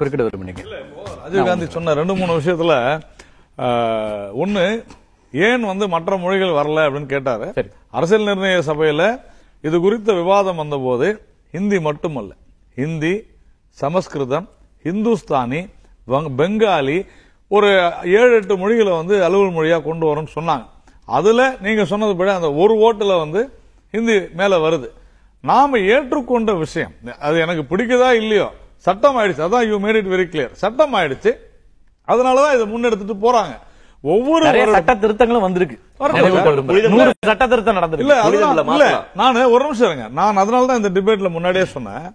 குறுக்கிட விரும்புனீங்க ராஜீவ் காந்தி சொன்ன ரெண்டு மூணு விஷயத்துல ஒன்னு ஏன் வந்து மற்ற மொழிகள் வரல அப்படின்னு கேட்டாரு அரசியல் நிர்ணய சபையில இது குறித்த விவாதம் வந்தபோது ஹிந்தி மட்டுமல்ல ஹிந்தி சமஸ்கிருதம் ஹிந்துஸ்தானி பெங்காலி ஒரு ஏழு எட்டு மொழிகளை வந்து அலுவல் மொழியா கொண்டு வரும்னு சொன்னாங்க அதுல நீங்க சொன்னது போல அந்த ஒரு ஓட்டுல வந்து ஹிந்தி மேல வருது நாம ஏற்றுக்கொண்ட விஷயம் அது எனக்கு பிடிக்குதா இல்லையோ சட்டம் ஆயிடுச்சு அதான் you made it very clear சட்டம் ஆயிடுச்சு அதனாலதான் இதை முன்னெடுத்துட்டு போறாங்க ஒவ்வொரு சட்ட திருத்தங்களும் வந்திருக்கு சட்ட திருத்தம் நடந்தது இல்ல நான் ஒரு நிமிஷம் இருங்க நான் அதனாலதான் இந்த டிபேட்ல முன்னாடியே சொன்னேன்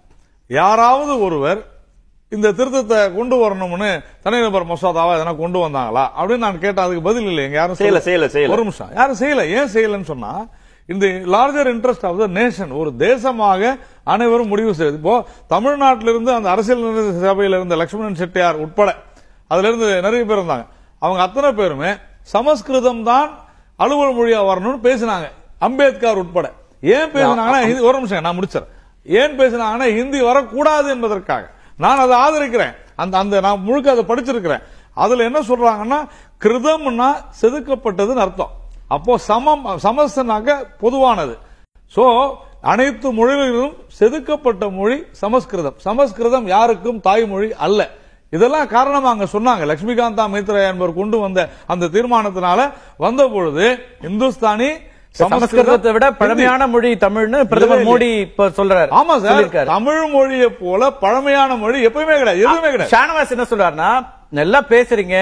யாராவது ஒருவர் இந்த திருத்தத்தை கொண்டு வரணும்னு தனிநபர் மசோதாவா எதனா கொண்டு வந்தாங்களா அப்படின்னு நான் கேட்டேன் அதுக்கு பதில் இல்லை எங்க யாரும் செய்யல செய்யல ஒரு நிமிஷம் யாரும் செய்யல ஏன் செய்யலன்னு சொன்னா இந்த larger interest of the nation ஒரு தேசமாக அனைவரும் முடிவு செய்வது இப்போ தமிழ்நாட்டிலிருந்து அந்த அரசியல் சபையில் இருந்த லட்சுமணன் செட்டியார் உட்பட அதுல இருந்து நிறைய பேர் இருந்தாங்க அவங்க அத்தனை பேருமே சமஸ்கிருதம் தான் அலுவல் மொழியா வரணும்னு பேசினாங்க அம்பேத்கர் உட்பட ஏன் பேசினாங்கன்னா ஒரு நிமிஷம் நான் முடிச்சிடறேன் ஏன் பேசினாங்கன்னா ஹிந்தி வரக்கூடாது என்பதற்காக நான் அதை ஆதரிக்கிறேன் அந்த அந்த நான் முழுக்க அதை படிச்சிருக்கிறேன் அதுல என்ன சொல்றாங்கன்னா கிருதம்னா செதுக்கப்பட்டதுன்னு அர்த்தம் அப்போ சமம் சமஸ்தனாக பொதுவானது சோ அனைத்து மொழிகளிலும் செதுக்கப்பட்ட மொழி சமஸ்கிருதம் சமஸ்கிருதம் யாருக்கும் தாய்மொழி அல்ல இதெல்லாம் காரணமா அங்க சொன்னாங்க லட்சுமிகாந்தா மைத்ரா என்பவர் கொண்டு வந்த அந்த தீர்மானத்தினால வந்த பொழுது இந்துஸ்தானி சமஸ்கிருதத்தை விட பழமையான மொழி தமிழ்னு பிரதமர் மோடி இப்ப சொல்றாரு ஆமா சார் தமிழ் மொழியை போல பழமையான மொழி எப்பயுமே கிடையாது எதுவுமே கிடையாது ஷானவாஸ் என்ன சொல்றாருன்னா நல்லா பேசுறீங்க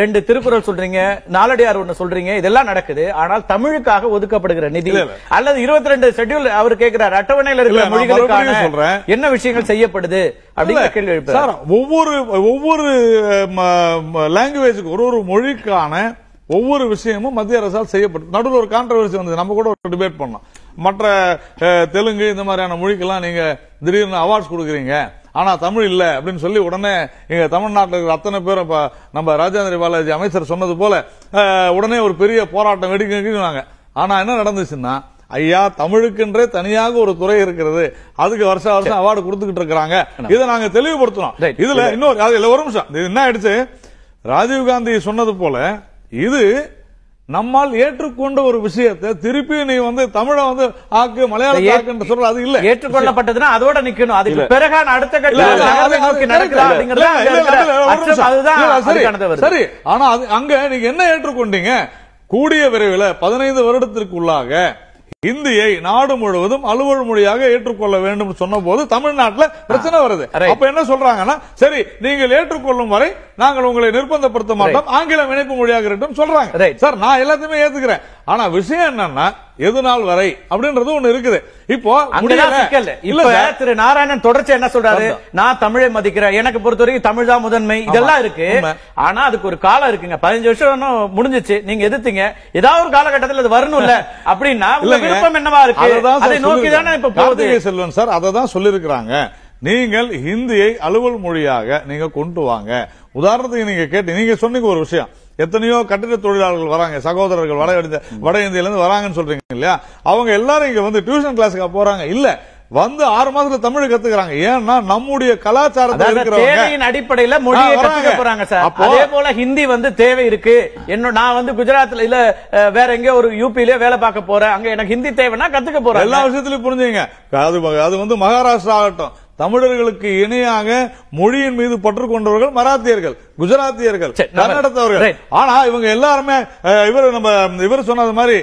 ரெண்டு திருக்குறள் சொல்றீங்க நாலடியார் ஒண்ணு சொல்றீங்க இதெல்லாம் நடக்குது ஆனால் தமிழுக்காக ஒதுக்கப்படுகிற நிதி அல்லது இருபத்தி ரெண்டு ஷெட்யூல் அவர் கேட்கிறார் அட்டவணையில இருக்கிற மொழிகளுக்கான என்ன விஷயங்கள் செய்யப்படுது அப்படிங்கிற கேள்வி ஒவ்வொரு ஒவ்வொரு லாங்குவேஜுக்கு ஒரு ஒரு மொழிக்கான ஒவ்வொரு விஷயமும் மத்திய அரசால் செய்யப்படும் நடுவில் ஒரு கான்ட்ரவர்சி வந்தது நம்ம கூட ஒரு டிபேட் பண்ணோம் மற்ற தெலுங்கு இந்த மாதிரியான மொழிக்கெல்லாம் நீங்க திடீர்னு அவார்ட்ஸ் கொடுக்குறீங்க ஆனா தமிழ் இல்ல அப்படின்னு சொல்லி உடனே எங்க தமிழ்நாட்டில் இருக்கிற அத்தனை பேரும் நம்ம ராஜேந்திர பாலாஜி அமைச்சர் சொன்னது போல உடனே ஒரு பெரிய போராட்டம் வெடிக்கிறாங்க ஆனா என்ன நடந்துச்சுன்னா ஐயா தமிழுக்குன்றே தனியாக ஒரு துறை இருக்கிறது அதுக்கு வருஷ வருஷம் அவார்டு கொடுத்துக்கிட்டு இருக்கிறாங்க இதை நாங்க தெளிவுபடுத்தணும் இதுல இன்னொரு ஒரு நிமிஷம் என்ன ஆயிடுச்சு ராஜீவ்காந்தி சொன்னது போல இது நம்மால் ஏற்றுக்கொண்ட ஒரு விஷயத்தை திருப்பி நீ வந்து தமிழ வந்து ஆக்கு மலையாளம் மலையாள என்று சொல்ற அது இல்ல ஏற்றுக்கொள்ளப்பட்டதுன்னா அதோட நிக்கணும் அதுக்கு பிறகு அடுத்த கட்டம் சரி ஆனா அங்க நீங்க என்ன ஏற்றுக்கொண்டீங்க கூடிய விரைவில் பதினைந்து வருடத்திற்குள்ளாக இந்தியை நாடு முழுவதும் அலுவல் மொழியாக ஏற்றுக்கொள்ள வேண்டும் சொன்ன போது தமிழ்நாட்டில் பிரச்சனை வருது அப்ப என்ன சொல்றாங்கன்னா சரி நீங்கள் ஏற்றுக்கொள்ளும் வரை நாங்கள் உங்களை நிர்பந்தப்படுத்த மாட்டோம் ஆங்கிலம் இணைப்பு மொழியாக இருக்கட்டும் சொல்றாங்க சார் நான் எல்லாத்தையுமே ஏத்துக்கிறேன் ஆனா விஷயம் என்னன்னா எது நாள் வரை அப்படின்றது ஒண்ணு இருக்குது இப்போ இல்ல திரு நாராயணன் தொடர்ச்சி என்ன சொல்றாரு நான் தமிழை மதிக்கிறேன் எனக்கு பொறுத்த வரைக்கும் தமிழ் தான் முதன்மை இதெல்லாம் இருக்கு ஆனா அதுக்கு ஒரு காலம் இருக்குங்க பதினஞ்சு வருஷம் முடிஞ்சிச்சு நீங்க எதிர்த்தீங்க ஏதாவது ஒரு காலகட்டத்தில் அது வரணும்ல அப்படின்னா விருப்பம் என்னவா இருக்கு அதை நோக்கி தானே இப்ப போகுது செல்வன் சார் அதை தான் சொல்லிருக்கிறாங்க நீங்கள் ஹிந்தியை அலுவல் மொழியாக நீங்க கொண்டு வாங்க உதாரணத்துக்கு நீங்க கேட்டு நீங்க சொன்னீங்க ஒரு விஷயம் எத்தனையோ கட்டிட தொழிலாளர்கள் வராங்க சகோதரர்கள் வட வட இந்தியில இருந்து வராங்கன்னு சொல்றீங்க இல்லையா அவங்க எல்லாரும் இங்க வந்து டியூஷன் கிளாஸுக்கு போறாங்க இல்ல வந்து ஆறு மாசத்துல தமிழ் கத்துக்கிறாங்க ஏன்னா நம்முடைய கலாச்சாரத்தில் அடிப்படையில மொழியை கத்துக்க போறாங்க சார் அதே போல ஹிந்தி வந்து தேவை இருக்கு என்ன நான் வந்து குஜராத்ல இல்ல வேற எங்கேயோ ஒரு யூபியிலே வேலை பார்க்க போறேன் அங்க எனக்கு ஹிந்தி தேவைன்னா கத்துக்க போறேன் எல்லா விஷயத்திலயும் புரிஞ்சுங்க அது அது வந்து மகாராஷ்டிரா ஆகட்டும் தமிழர்களுக்கு இணையாக மொழியின் மீது பற்று கொண்டவர்கள் மராத்தியர்கள் குஜராத்தியர்கள் கர்நாடகத்தவர்கள் ஆனா இவங்க எல்லாருமே இவர் நம்ம இவர் சொன்னது மாதிரி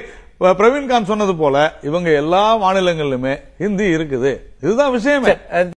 பிரவீன்கான் சொன்னது போல இவங்க எல்லா மாநிலங்களிலுமே ஹிந்தி இருக்குது இதுதான் விஷயமே